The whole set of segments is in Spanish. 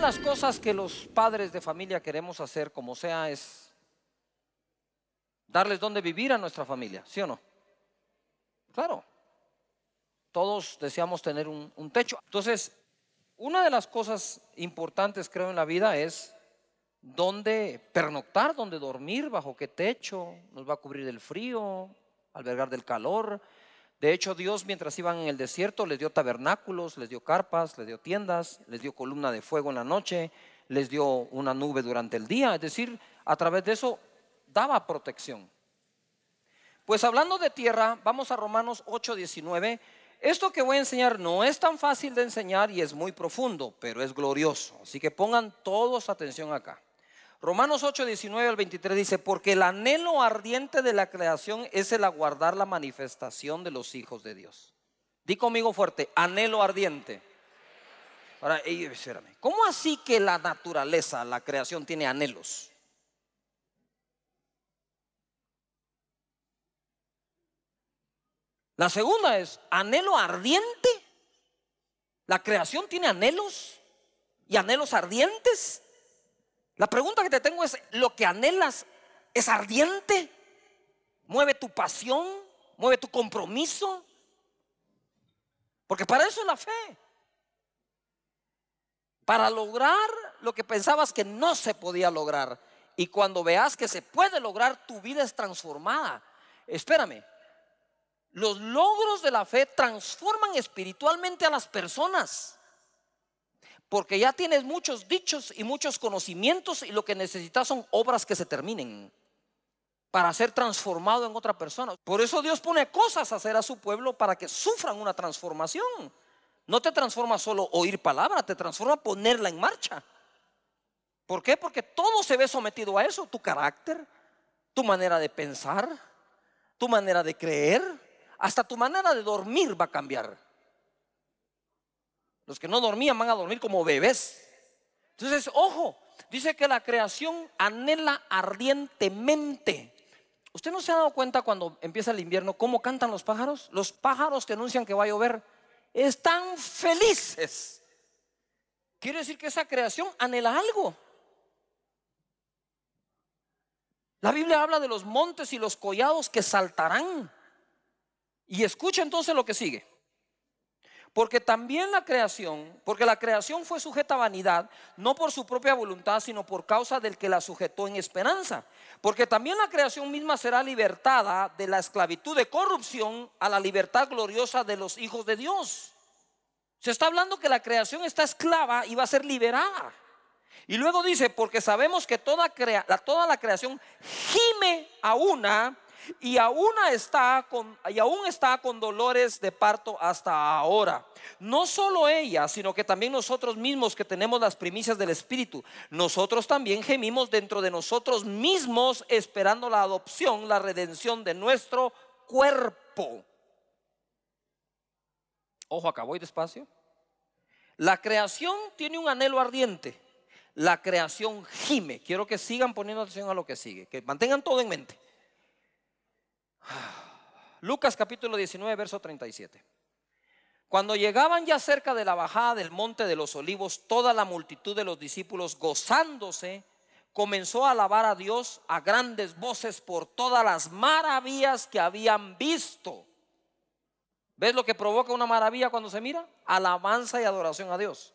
de las cosas que los padres de familia queremos hacer, como sea, es darles donde vivir a nuestra familia, ¿sí o no? Claro. Todos deseamos tener un, un techo. Entonces, una de las cosas importantes, creo, en la vida es dónde pernoctar, dónde dormir, bajo qué techo, nos va a cubrir del frío, albergar del calor. De hecho, Dios mientras iban en el desierto les dio tabernáculos, les dio carpas, les dio tiendas, les dio columna de fuego en la noche, les dio una nube durante el día. Es decir, a través de eso daba protección. Pues hablando de tierra, vamos a Romanos 8:19. Esto que voy a enseñar no es tan fácil de enseñar y es muy profundo, pero es glorioso. Así que pongan todos atención acá. Romanos 8, 19 al 23 dice, porque el anhelo ardiente de la creación es el aguardar la manifestación de los hijos de Dios. Di conmigo fuerte, anhelo ardiente. Ahora, espérame, ¿cómo así que la naturaleza, la creación tiene anhelos? La segunda es, anhelo ardiente. La creación tiene anhelos y anhelos ardientes. La pregunta que te tengo es, ¿lo que anhelas es ardiente? ¿Mueve tu pasión? ¿Mueve tu compromiso? Porque para eso es la fe. Para lograr lo que pensabas que no se podía lograr. Y cuando veas que se puede lograr, tu vida es transformada. Espérame, los logros de la fe transforman espiritualmente a las personas. Porque ya tienes muchos dichos y muchos conocimientos y lo que necesitas son obras que se terminen para ser transformado en otra persona. Por eso Dios pone cosas a hacer a su pueblo para que sufran una transformación. No te transforma solo oír palabra, te transforma ponerla en marcha. ¿Por qué? Porque todo se ve sometido a eso, tu carácter, tu manera de pensar, tu manera de creer, hasta tu manera de dormir va a cambiar. Los que no dormían van a dormir como bebés. Entonces, ojo, dice que la creación anhela ardientemente. ¿Usted no se ha dado cuenta cuando empieza el invierno cómo cantan los pájaros? Los pájaros que anuncian que va a llover están felices. Quiere decir que esa creación anhela algo. La Biblia habla de los montes y los collados que saltarán. Y escucha entonces lo que sigue. Porque también la creación, porque la creación fue sujeta a vanidad, no por su propia voluntad, sino por causa del que la sujetó en esperanza. Porque también la creación misma será libertada de la esclavitud de corrupción a la libertad gloriosa de los hijos de Dios. Se está hablando que la creación está esclava y va a ser liberada. Y luego dice, porque sabemos que toda, toda la creación gime a una y aún está con, y aún está con dolores de parto hasta ahora. No solo ella, sino que también nosotros mismos que tenemos las primicias del Espíritu, nosotros también gemimos dentro de nosotros mismos esperando la adopción, la redención de nuestro cuerpo. Ojo, acá voy despacio. La creación tiene un anhelo ardiente. La creación gime. Quiero que sigan poniendo atención a lo que sigue, que mantengan todo en mente. Lucas capítulo 19, verso 37. Cuando llegaban ya cerca de la bajada del monte de los olivos, toda la multitud de los discípulos, gozándose, comenzó a alabar a Dios a grandes voces por todas las maravillas que habían visto. ¿Ves lo que provoca una maravilla cuando se mira? Alabanza y adoración a Dios.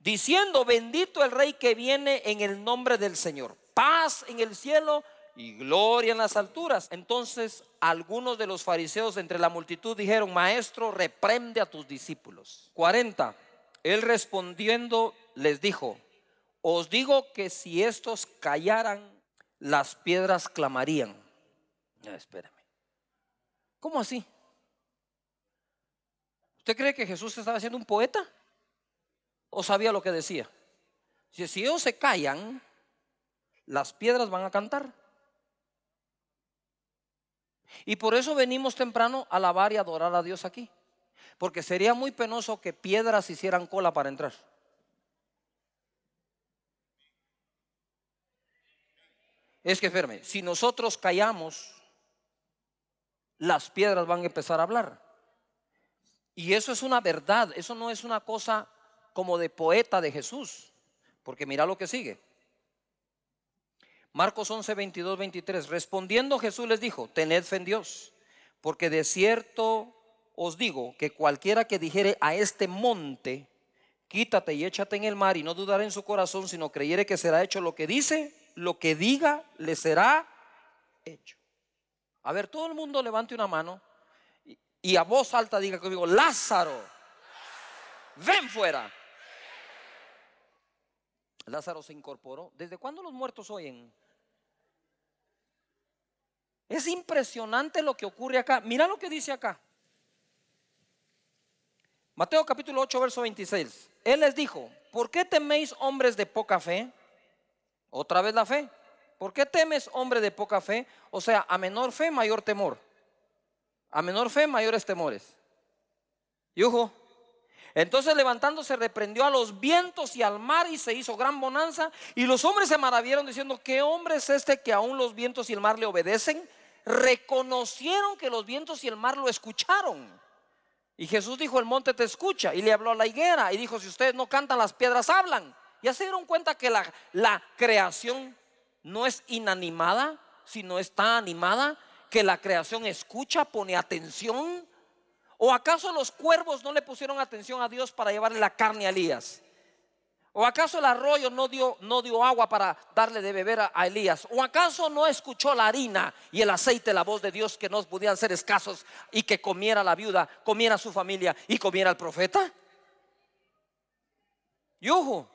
Diciendo, bendito el rey que viene en el nombre del Señor. Paz en el cielo y gloria en las alturas. Entonces algunos de los fariseos entre la multitud dijeron, Maestro, reprende a tus discípulos. 40. Él respondiendo les dijo, os digo que si estos callaran, las piedras clamarían. No, espérame. ¿Cómo así? ¿Usted cree que Jesús estaba siendo un poeta? ¿O sabía lo que decía? si ellos se callan, las piedras van a cantar. Y por eso venimos temprano a alabar y adorar a Dios aquí. Porque sería muy penoso que piedras hicieran cola para entrar. Es que ferme, si nosotros callamos, las piedras van a empezar a hablar. Y eso es una verdad, eso no es una cosa como de poeta de Jesús. Porque mira lo que sigue. Marcos 11, 22, 23. Respondiendo Jesús les dijo, tened fe en Dios, porque de cierto os digo que cualquiera que dijere a este monte, quítate y échate en el mar y no dudare en su corazón, sino creyere que será hecho lo que dice, lo que diga, le será hecho. A ver, todo el mundo levante una mano y, a voz alta diga conmigo, Lázaro, ven fuera. Lázaro se incorporó. ¿Desde cuándo los muertos oyen? Es impresionante lo que ocurre acá. Mira lo que dice acá. Mateo capítulo 8, verso 26. Él les dijo, ¿por qué teméis hombres de poca fe? Otra vez la fe. ¿Por qué temes hombre de poca fe? O sea, a menor fe, mayor temor. A menor fe, mayores temores. Y ojo, entonces levantándose reprendió a los vientos y al mar y se hizo gran bonanza. Y los hombres se maravillaron diciendo, ¿qué hombre es este que aún los vientos y el mar le obedecen? Reconocieron que los vientos y el mar lo escucharon. Y Jesús dijo, el monte te escucha. Y le habló a la higuera y dijo, si ustedes no cantan, las piedras hablan. Ya se dieron cuenta que la, la creación no es inanimada, sino está animada, que la creación escucha, pone atención ¿O acaso los cuervos no le pusieron atención a Dios para llevarle la carne a Elías? ¿O acaso el arroyo no dio, no dio agua para darle de beber a, Elías? ¿O acaso no escuchó la harina y el aceite la voz de Dios que no podían ser escasos y que comiera la viuda, comiera su familia y comiera el profeta? Yujo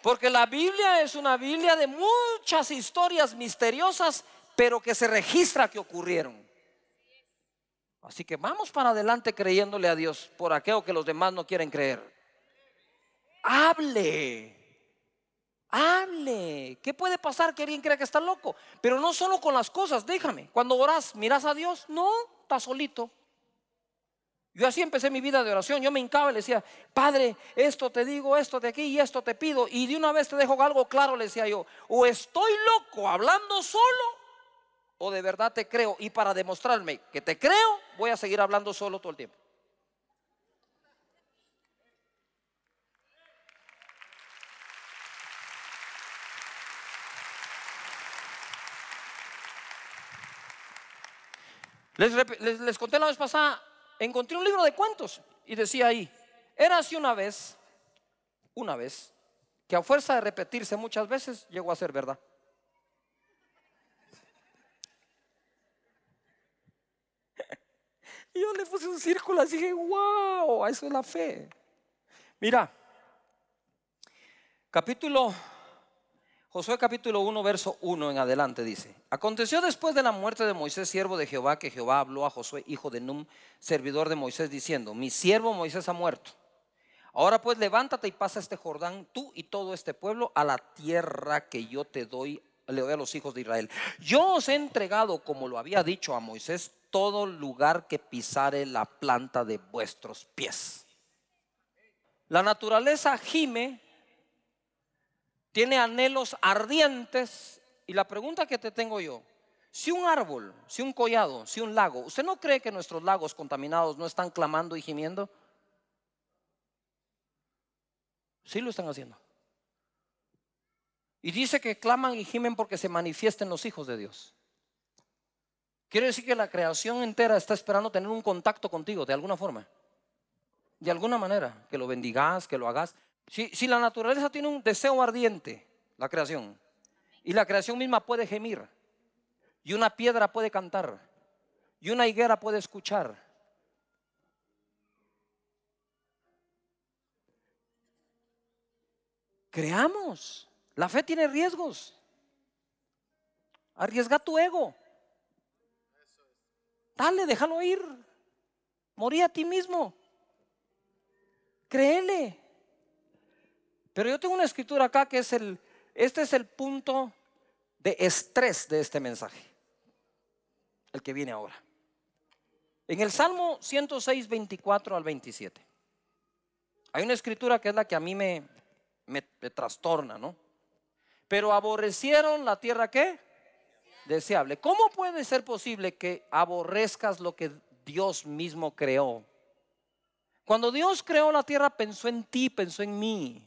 Porque la Biblia es una Biblia de muchas historias misteriosas, pero que se registra que ocurrieron. Así que vamos para adelante creyéndole a Dios por aquello que los demás no quieren creer. Hable. Hable. ¿Qué puede pasar que alguien crea que está loco? Pero no solo con las cosas, déjame. Cuando oras, miras a Dios. No, está solito. Yo así empecé mi vida de oración. Yo me hincaba y le decía, Padre, esto te digo, esto de aquí y esto te pido. Y de una vez te dejo algo claro, le decía yo. O estoy loco hablando solo o de verdad te creo? Y para demostrarme que te creo, voy a seguir hablando solo todo el tiempo. Les, conté la vez pasada, encontré un libro de cuentos y decía ahí, era así una vez, una vez, que a fuerza de repetirse muchas veces llegó a ser verdad. Y yo le puse un círculo así dije, wow, eso es la fe. Mira, capítulo, Josué capítulo 1, verso 1 en adelante dice, aconteció después de la muerte de Moisés, siervo de Jehová, que Jehová habló a Josué, hijo de Num, servidor de Moisés, diciendo, mi siervo Moisés ha muerto. Ahora pues levántate y pasa este Jordán, tú y todo este pueblo, a la tierra que yo te doy, le doy a los hijos de Israel. Yo os he entregado, como lo había dicho a Moisés, todo lugar que pisare la planta de vuestros pies. La naturaleza gime, tiene anhelos ardientes y la pregunta que te tengo yo, si un árbol, si un collado, si un lago, ¿usted no cree que nuestros lagos contaminados no están clamando y gimiendo? Sí lo están haciendo. Y dice que claman y gimen porque se manifiesten los hijos de Dios. Quiere decir que la creación entera está esperando tener un contacto contigo de alguna forma. De alguna manera, que lo bendigas, que lo hagas. Si, si la naturaleza tiene un deseo ardiente, la creación, y la creación misma puede gemir, y una piedra puede cantar, y una higuera puede escuchar. Creamos. La fe tiene riesgos. Arriesga tu ego. Dale, déjalo ir. Morí a ti mismo. Créele. Pero yo tengo una escritura acá que es el, este es el punto de estrés de este mensaje, el que viene ahora. En el Salmo 106, 24 al 27, hay una escritura que es la que a mí me, me, trastorna, ¿no? Pero aborrecieron la tierra que deseable. ¿Cómo puede ser posible que aborrezcas lo que Dios mismo creó? Cuando Dios creó la tierra pensó en ti, pensó en mí.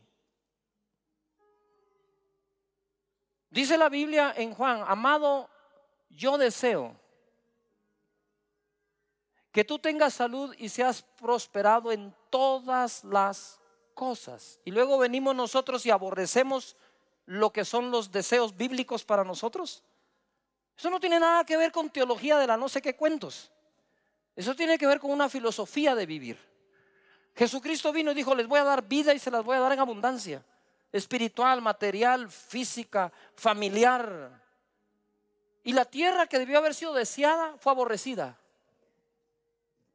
Dice la Biblia en Juan, amado, yo deseo que tú tengas salud y seas prosperado en todas las cosas. Y luego venimos nosotros y aborrecemos lo que son los deseos bíblicos para nosotros. Eso no tiene nada que ver con teología de la no sé qué cuentos. Eso tiene que ver con una filosofía de vivir. Jesucristo vino y dijo, les voy a dar vida y se las voy a dar en abundancia. Espiritual, material, física, familiar. Y la tierra que debió haber sido deseada fue aborrecida.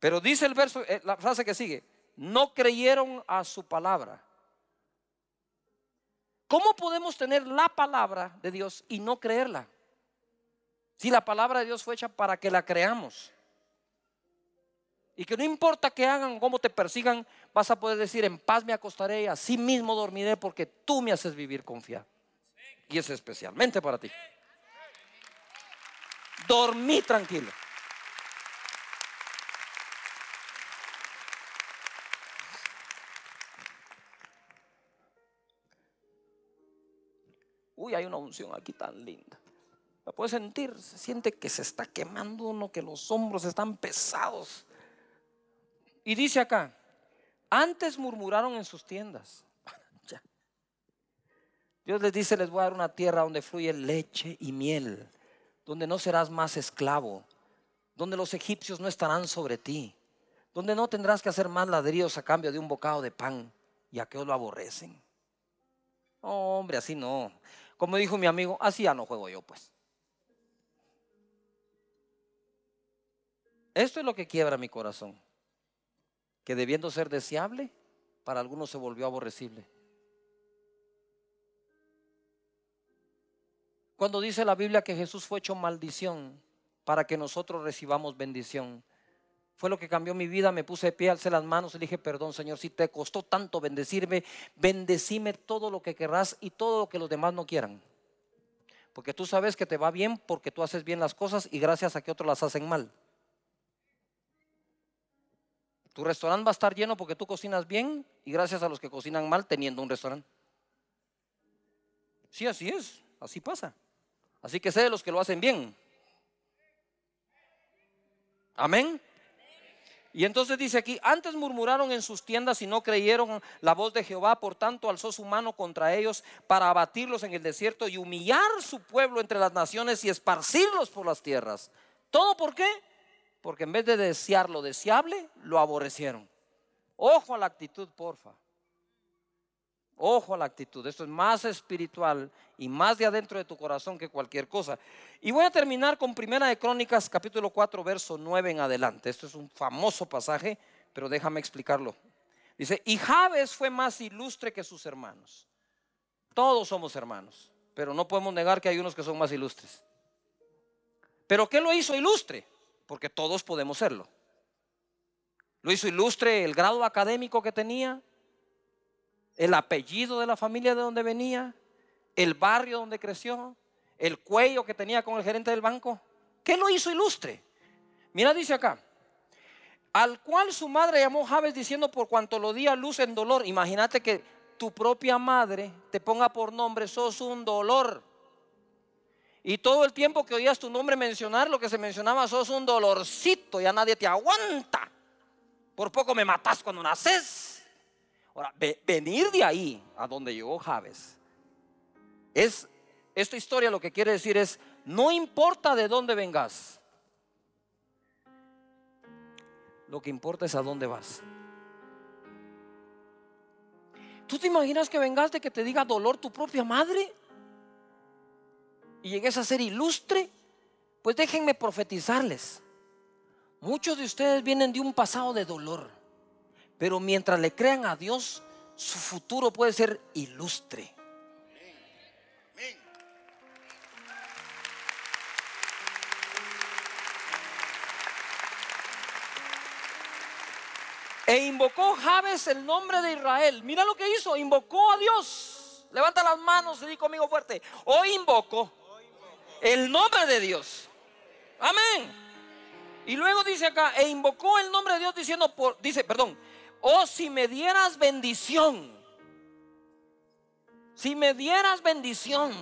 Pero dice el verso, eh, la frase que sigue, no creyeron a su palabra. ¿Cómo podemos tener la palabra de Dios y no creerla? Si la palabra de Dios fue hecha para que la creamos. Y que no importa que hagan, cómo te persigan, vas a poder decir, en paz me acostaré y así mismo dormiré porque tú me haces vivir confiado. Y es especialmente para ti. Dormí tranquilo. Uy, hay una unción aquí tan linda. La puede sentir, se siente que se está quemando uno, que los hombros están pesados. Y dice acá, antes murmuraron en sus tiendas. Dios les dice, les voy a dar una tierra donde fluye leche y miel, donde no serás más esclavo, donde los egipcios no estarán sobre ti, donde no tendrás que hacer más ladrillos a cambio de un bocado de pan y que os lo aborrecen. No, hombre, así no. Como dijo mi amigo, así ya no juego yo, pues. Esto es lo que quiebra mi corazón. Que debiendo ser deseable, para algunos se volvió aborrecible. Cuando dice la Biblia que Jesús fue hecho maldición para que nosotros recibamos bendición, fue lo que cambió mi vida. Me puse de pie, alcé las manos y dije, perdón Señor, si te costó tanto bendecirme, bendecime todo lo que querrás y todo lo que los demás no quieran. Porque tú sabes que te va bien porque tú haces bien las cosas y gracias a que otros las hacen mal. Tu restaurante va a estar lleno porque tú cocinas bien y gracias a los que cocinan mal teniendo un restaurante. Sí, así es, así pasa. Así que sé de los que lo hacen bien. Amén. Y entonces dice aquí, antes murmuraron en sus tiendas y no creyeron la voz de Jehová, por tanto alzó su mano contra ellos para abatirlos en el desierto y humillar su pueblo entre las naciones y esparcirlos por las tierras. ¿Todo por qué? porque en vez de desear lo deseable, lo aborrecieron. Ojo a la actitud, porfa. Ojo a la actitud. Esto es más espiritual y más de adentro de tu corazón que cualquier cosa. Y voy a terminar con Primera de Crónicas, capítulo 4, verso 9 en adelante. Esto es un famoso pasaje, pero déjame explicarlo. Dice, y Jabes fue más ilustre que sus hermanos. Todos somos hermanos, pero no podemos negar que hay unos que son más ilustres. ¿Pero qué lo hizo ilustre? porque todos podemos serlo. Lo hizo ilustre el grado académico que tenía, el apellido de la familia de donde venía, el barrio donde creció, el cuello que tenía con el gerente del banco. ¿Qué lo hizo ilustre? Mira, dice acá, al cual su madre llamó Javes diciendo por cuanto lo di a luz en dolor. Imagínate que tu propia madre te ponga por nombre, sos un dolor. Y todo el tiempo que oías tu nombre mencionar, lo que se mencionaba, sos un dolorcito, ya nadie te aguanta. Por poco me matas cuando naces. Ahora, venir de ahí a donde llegó Javes, es, esta historia lo que quiere decir es, no importa de dónde vengas, lo que importa es a dónde vas. ¿Tú te imaginas que vengaste que te diga dolor tu propia madre? y llegues a ser ilustre, pues déjenme profetizarles. Muchos de ustedes vienen de un pasado de dolor, pero mientras le crean a Dios, su futuro puede ser ilustre. E invocó Javes el nombre de Israel. Mira lo que hizo, invocó a Dios. Levanta las manos y di conmigo fuerte. Hoy oh, invoco el nombre de Dios. Amén. Y luego dice acá, e invocó el nombre de Dios diciendo, por, dice, perdón, oh si me dieras bendición, si me dieras bendición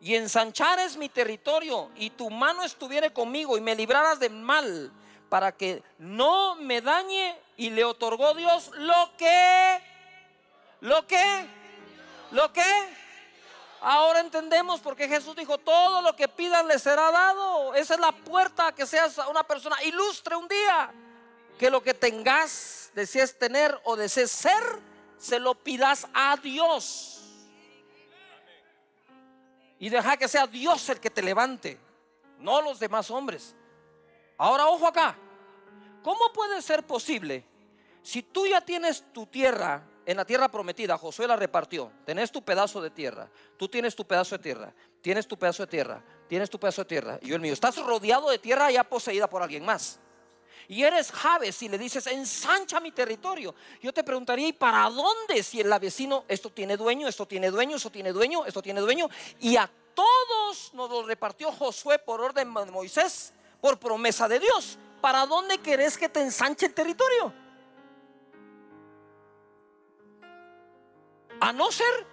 y ensanchares mi territorio y tu mano estuviere conmigo y me libraras del mal para que no me dañe y le otorgó Dios lo que, lo que, lo que Ahora entendemos porque Jesús dijo, todo lo que pidan le será dado. Esa es la puerta que seas una persona ilustre un día. Que lo que tengas, desees tener o desees ser, se lo pidas a Dios. Y deja que sea Dios el que te levante, no los demás hombres. Ahora, ojo acá. ¿Cómo puede ser posible si tú ya tienes tu tierra en la tierra prometida, Josué la repartió. Tenés tu pedazo de tierra, tú tienes tu pedazo de tierra, tienes tu pedazo de tierra, tienes tu pedazo de tierra y yo el mío. Estás rodeado de tierra ya poseída por alguien más. Y eres Javes y le dices, ensancha mi territorio. Yo te preguntaría, ¿y para dónde? Si el vecino, esto tiene dueño, esto tiene dueño, esto tiene dueño, esto tiene dueño. Y a todos nos lo repartió Josué por orden de Moisés, por promesa de Dios. ¿Para dónde querés que te ensanche el territorio? A no ser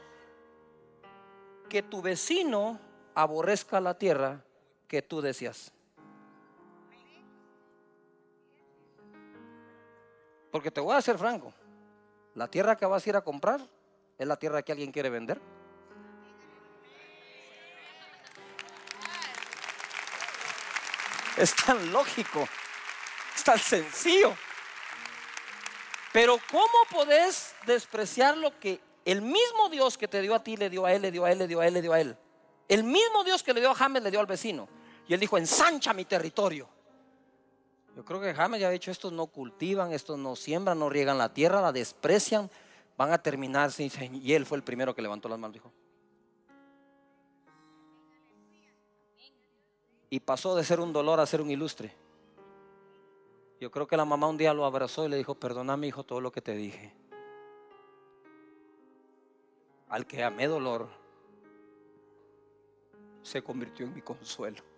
que tu vecino aborrezca la tierra que tú deseas. Porque te voy a ser franco, la tierra que vas a ir a comprar es la tierra que alguien quiere vender. Es tan lógico, es tan sencillo. Pero ¿cómo podés despreciar lo que el mismo Dios que te dio a ti, le dio a él, le dio a él, le dio a él, le dio a él. El mismo Dios que le dio a James, le dio al vecino. Y él dijo, ensancha mi territorio. Yo creo que James ya ha dicho, estos no cultivan, estos no siembran, no riegan la tierra, la desprecian, van a terminar Y él fue el primero que levantó las manos, dijo. Y pasó de ser un dolor a ser un ilustre. Yo creo que la mamá un día lo abrazó y le dijo, perdona mi hijo todo lo que te dije al que amé dolor, se convirtió en mi consuelo.